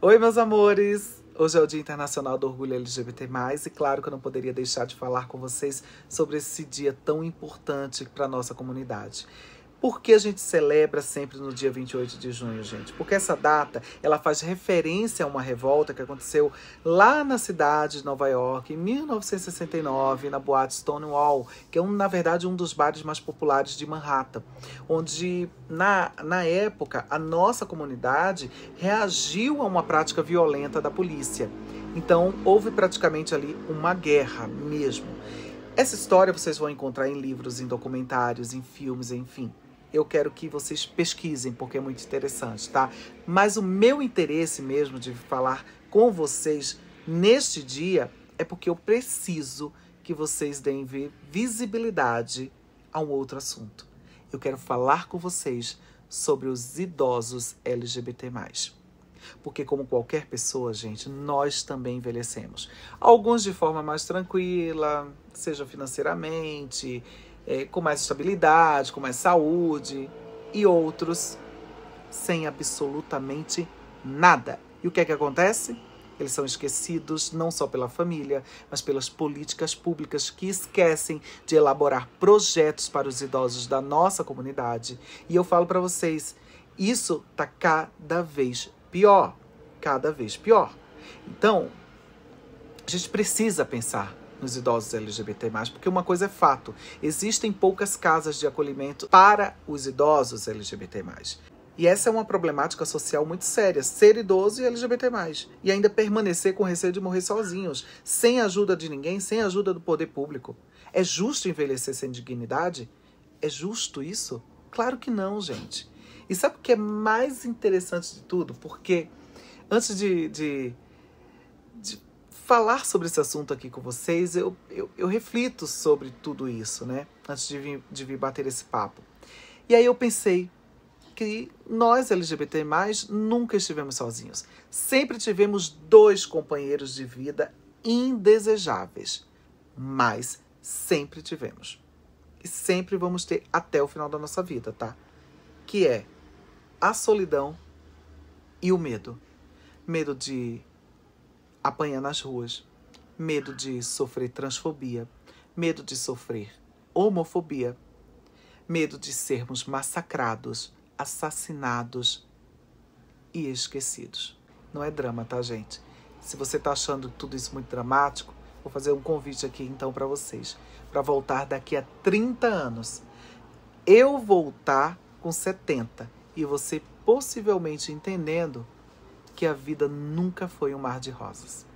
Oi, meus amores! Hoje é o Dia Internacional do Orgulho LGBT, e claro que eu não poderia deixar de falar com vocês sobre esse dia tão importante para a nossa comunidade. Por que a gente celebra sempre no dia 28 de junho, gente? Porque essa data, ela faz referência a uma revolta que aconteceu lá na cidade de Nova York, em 1969, na boate Stonewall, que é, um, na verdade, um dos bares mais populares de Manhattan, onde, na, na época, a nossa comunidade reagiu a uma prática violenta da polícia. Então, houve praticamente ali uma guerra mesmo. Essa história vocês vão encontrar em livros, em documentários, em filmes, enfim eu quero que vocês pesquisem, porque é muito interessante, tá? Mas o meu interesse mesmo de falar com vocês neste dia é porque eu preciso que vocês deem visibilidade a um outro assunto. Eu quero falar com vocês sobre os idosos LGBT+. Porque como qualquer pessoa, gente, nós também envelhecemos. Alguns de forma mais tranquila, seja financeiramente, é, com mais estabilidade, com mais saúde, e outros sem absolutamente nada. E o que é que acontece? Eles são esquecidos não só pela família, mas pelas políticas públicas que esquecem de elaborar projetos para os idosos da nossa comunidade. E eu falo para vocês, isso tá cada vez pior, cada vez pior. Então, a gente precisa pensar nos idosos LGBT+, porque uma coisa é fato, existem poucas casas de acolhimento para os idosos LGBT+. E essa é uma problemática social muito séria, ser idoso e LGBT+, e ainda permanecer com receio de morrer sozinhos, sem ajuda de ninguém, sem ajuda do poder público. É justo envelhecer sem dignidade? É justo isso? Claro que não, gente. E sabe o que é mais interessante de tudo? Porque antes de, de, de falar sobre esse assunto aqui com vocês, eu, eu, eu reflito sobre tudo isso, né? Antes de vir, de vir bater esse papo. E aí eu pensei que nós LGBT+, nunca estivemos sozinhos. Sempre tivemos dois companheiros de vida indesejáveis, mas sempre tivemos. E sempre vamos ter até o final da nossa vida, tá? Que é a solidão e o medo. Medo de apanhar nas ruas. Medo de sofrer transfobia, medo de sofrer homofobia, medo de sermos massacrados, assassinados e esquecidos. Não é drama, tá, gente? Se você tá achando tudo isso muito dramático, vou fazer um convite aqui então para vocês, para voltar daqui a 30 anos. Eu voltar com 70 e você possivelmente entendendo que a vida nunca foi um mar de rosas.